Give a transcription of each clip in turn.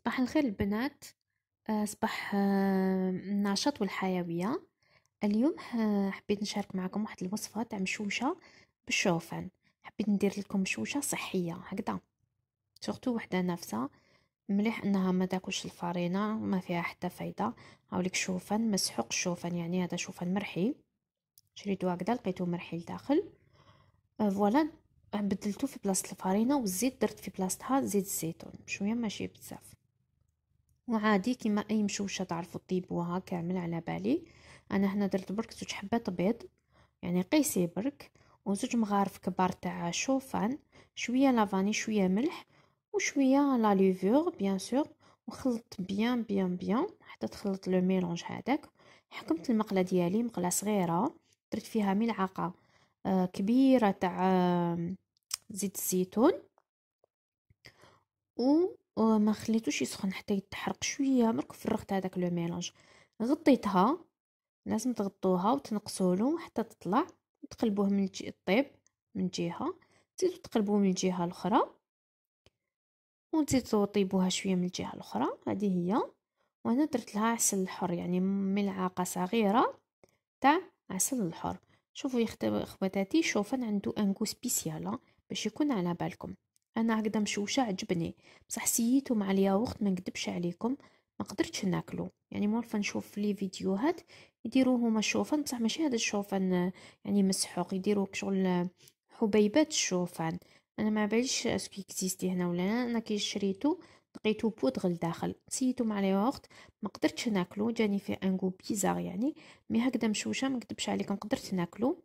صباح الخير البنات آه، صباح آه، النشاط والحيوية اليوم حبيت نشارك معكم واحد الوصفة تاع مشوشة بالشوفان حبيت ندير لكم مشوشة صحية هكذا سورتو وحدة نفسها مليح انها ما تاكلش الفرينة ما فيها حتى فايدة هاوليك شوفان مسحوق الشوفان يعني هذا شوفان مرحي شريتو هكذا لقيتو مرحي لداخل آه، فوالا بدلتو في بلاصه الفرينه والزيت درت في بلاصتها زيت الزيتون شويه ماشي بزاف وعادي كيما اي مشوشه تعرفوا طيبوها كامل على بالي انا هنا درت برك زوج حبات بيض يعني قيسي برك وزوج مغارف كبار تاع شوفان شويه لافاني شويه ملح وشويه لا ليفور بيان سور وخلطت بيان بيان بيان حتى تخلط لو ميلونج هذاك حكمت المقله ديالي مقله صغيره درت فيها ملعقه آه كبيره تاع زيت الزيتون و وما خليتوش يسخن حتى يتحرق شويه مرك فرغت هذاك لو ميلونج غطيتها لازم تغطوها وتنقصولو حتى تطلع تقلبوه من الجهه الطيب من جهه تزيدو تقلبوه من الجهه الاخرى ونزيدو طيبوها شويه من الجهه الاخرى هذه هي وانا درت لها عسل الحر يعني ملعقه صغيره تاع عسل الحر شوفوا يا خواتاتي شوفان عنده انكو سبيسيال آه، باش يكون على بالكم انا هكذا مشوشه عجبني بصح سييتو مع الياغورت ما نكذبش عليكم ما قدرتش ناكلو يعني مورفا نشوف في لي فيديوهات يديروه هما الشوفان بصح ماشي هذا الشوفان يعني مسحوق يديروه شغل حبيبات الشوفان انا ما باليش اسكو اكزيستي هنا ولا انا كي شريتو لقيتو بودغ لداخل سييتو مع الياغورت ما قدرتش ناكلو جاني في انغو بيزار يعني مي هكذا مشوشه ما نكذبش عليكم قدرت ناكلو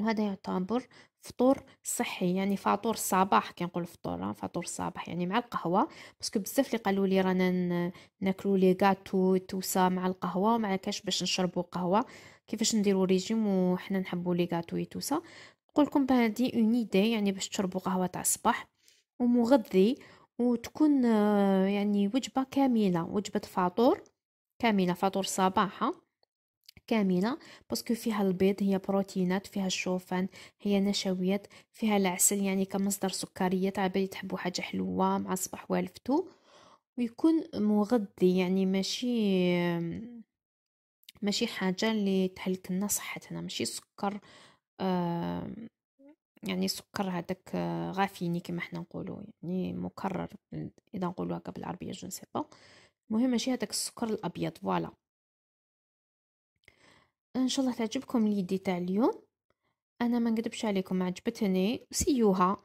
وهذا يعتبر فطور صحي يعني فطور الصباح آه، كنقول فطور فطور الصباح يعني مع القهوه باسكو بزاف اللي قالوا لي رانا ناكلوا لي غاتو توسا مع القهوه ومع كاش باش نشربوا قهوه كيفاش نديروا ريجيم وحنا نحبوا لي غاتو توسا نقول لكم بهادي اون ايدي يعني باش تشربوا قهوه تاع الصباح ومغذي وتكون آه، يعني وجبه كامله وجبه فطور كامله فطور صباحه آه. كاملة باسكو فيها البيض هي بروتينات فيها الشوفان هي نشويات فيها العسل يعني كمصدر سكريات عبالي تحبوا حاجة حلوة مع الصباح والفتو ويكون مغذي يعني ماشي ماشي حاجة اللي تحلك لنا صحتنا ماشي سكر يعني سكر هذاك آه، غافيني كما حنا نقولوا يعني مكرر اذا نقولوها بالعربيه جون سي با المهم ماشي هذاك السكر الابيض فوالا ان شاء الله تعجبكم ليدي تاع اليوم انا ما نكذبش عليكم عجبتني سيوها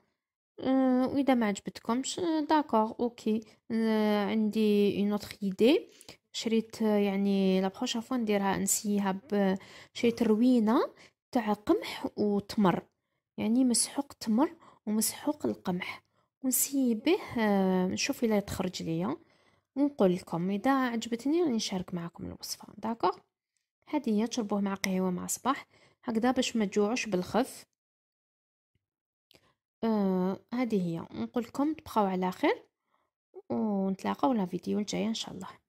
آه، واذا ما عجبتكمش آه، داكور اوكي آه، عندي اون اوتر ايدي شريت يعني لا بروشا فوا نديرها نسيها شريت روينه تاع قمح وتمر يعني مسحوق تمر ومسحوق القمح ونسي به نشوف الا تخرج ليا ونقول لكم اذا عجبتني راني نشارك معكم الوصفه داكور هذه هي تشربوه مع قهوة مع صباح هكذا باش ما تجوعوش بالخف آه هي نقول لكم تبقاو على خير ونتلاقاو لا فيديو الجايه ان شاء الله